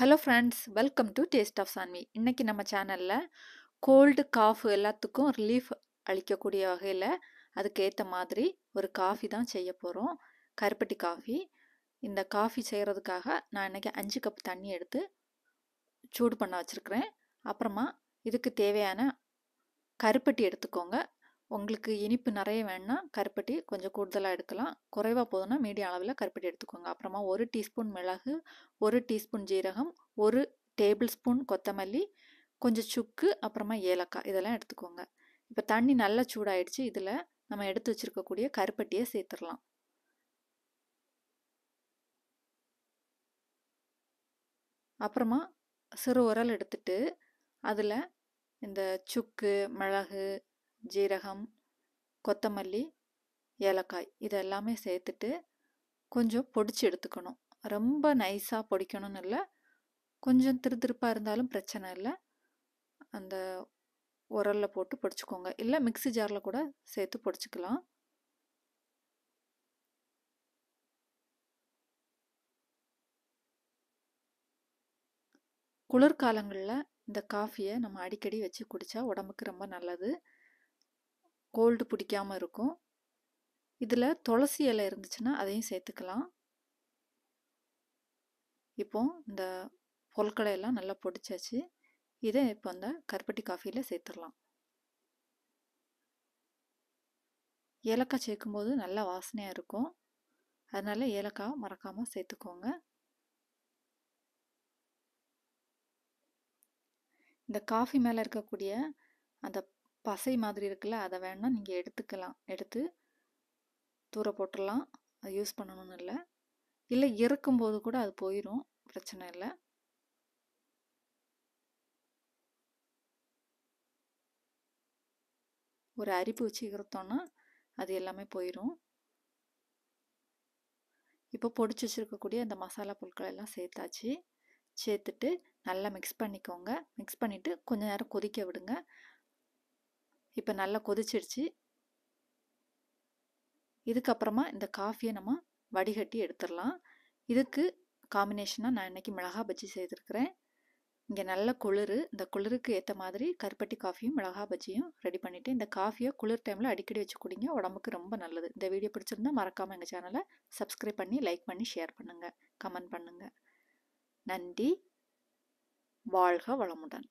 hello friends welcome to taste of Sanvi இன்றைக்கி நம்ம சேனலில் கோல்டு காஃப் எல்லாத்துக்கும் ரிலீஃப் அளிக்கக்கூடிய வகையில் அதுக்கேற்ற மாதிரி ஒரு காஃபி தான் செய்ய போகிறோம் கருப்பட்டி காஃபி இந்த காஃபி செய்கிறதுக்காக நான் இன்றைக்கி அஞ்சு கப் தண்ணி எடுத்து சூடு பண்ண வச்சுருக்கிறேன் அப்புறமா இதுக்கு தேவையான கருப்பட்டி எடுத்துக்கோங்க உங்களுக்கு இனிப்பு நிறைய வேணும்னா கருப்பட்டி கொஞ்சம் கூடுதலாக எடுக்கலாம் குறைவாக போதும்னா மீடியம் அளவில் கருப்பட்டி எடுத்துக்கோங்க அப்புறமா ஒரு டீஸ்பூன் மிளகு ஒரு டீஸ்பூன் ஜீரகம் ஒரு டேபிள் ஸ்பூன் கொத்தமல்லி கொஞ்சம் சுக்கு அப்புறமா ஏலக்காய் இதெல்லாம் எடுத்துக்கோங்க இப்போ தண்ணி நல்லா சூடாயிடுச்சு இதில் நம்ம எடுத்து வச்சுருக்கக்கூடிய கருப்பட்டியை சேர்த்துடலாம் அப்புறமா சிறு உரல் எடுத்துட்டு அதில் இந்த சுக்கு மிளகு ஜீரகம் கொத்தமல்லி ஏலக்காய் இதெல்லாமே எல்லாமே சேர்த்துட்டு கொஞ்சம் பொடிச்சு எடுத்துக்கணும் ரொம்ப நைஸாக பொடிக்கணும்னு இல்லை கொஞ்சம் திருப்பாக இருந்தாலும் பிரச்சனை இல்லை அந்த உரலில் போட்டு பொடிச்சுக்கோங்க இல்லை மிக்சி ஜாரில் கூட சேர்த்து பொடிச்சுக்கலாம் குளிர்காலங்களில் இந்த காஃபியை நம்ம அடிக்கடி வச்சு குடித்தா உடம்புக்கு ரொம்ப நல்லது கோல்டு பிடிக்காமல் இருக்கும் இதில் துளசி இலை இருந்துச்சுன்னா அதையும் சேர்த்துக்கலாம் இப்போ இந்த பொருட்களையெல்லாம் நல்லா பொடிச்சாச்சு இதை இப்போ அந்த கருப்பட்டி காஃபியில் சேர்த்துடலாம் ஏலக்காய் சேர்க்கும்போது நல்ல வாசனையாக இருக்கும் அதனால் ஏலக்காய் மறக்காமல் சேர்த்துக்கோங்க இந்த காஃபி மேலே இருக்கக்கூடிய அந்த பசை மாதிரி இருக்குல்ல அதை வேணால் நீங்கள் எடுத்துக்கலாம் எடுத்து தூர போட்டுடலாம் அது யூஸ் பண்ணணும்னு இல்லை இல்லை இறக்கும்போது கூட அது போயிடும் பிரச்சனை இல்லை ஒரு அரிப்பு வச்சு இருத்தோன்னா அது எல்லாமே போயிடும் இப்போ பொடிச்சு வச்சுருக்கக்கூடிய அந்த மசாலா பொருட்கள் எல்லாம் சேர்த்தாச்சு சேர்த்துட்டு நல்லா மிக்ஸ் பண்ணிக்கோங்க மிக்ஸ் பண்ணிவிட்டு கொஞ்சம் நேரம் கொதிக்க விடுங்க இப்போ நல்லா கொதிச்சிடுச்சு இதுக்கப்புறமா இந்த காஃபியை நம்ம வடிகட்டி எடுத்துடலாம் இதுக்கு காம்பினேஷனாக நான் இன்றைக்கி மிளகா பஜ்ஜி செய்திருக்கிறேன் இங்கே நல்ல குளிர் இந்த குளிருக்கு ஏற்ற மாதிரி கருப்பட்டி காஃபியும் மிளகா பஜ்ஜியும் ரெடி பண்ணிவிட்டு இந்த காஃபியை குளிர் டைமில் அடிக்கடி வச்சு குடிங்க உடம்புக்கு ரொம்ப நல்லது இந்த வீடியோ பிடிச்சிருந்தா மறக்காமல் எங்கள் சேனலை சப்ஸ்கிரைப் பண்ணி லைக் பண்ணி ஷேர் பண்ணுங்கள் கமெண்ட் பண்ணுங்கள் நன்றி வாழ்க வளமுடன்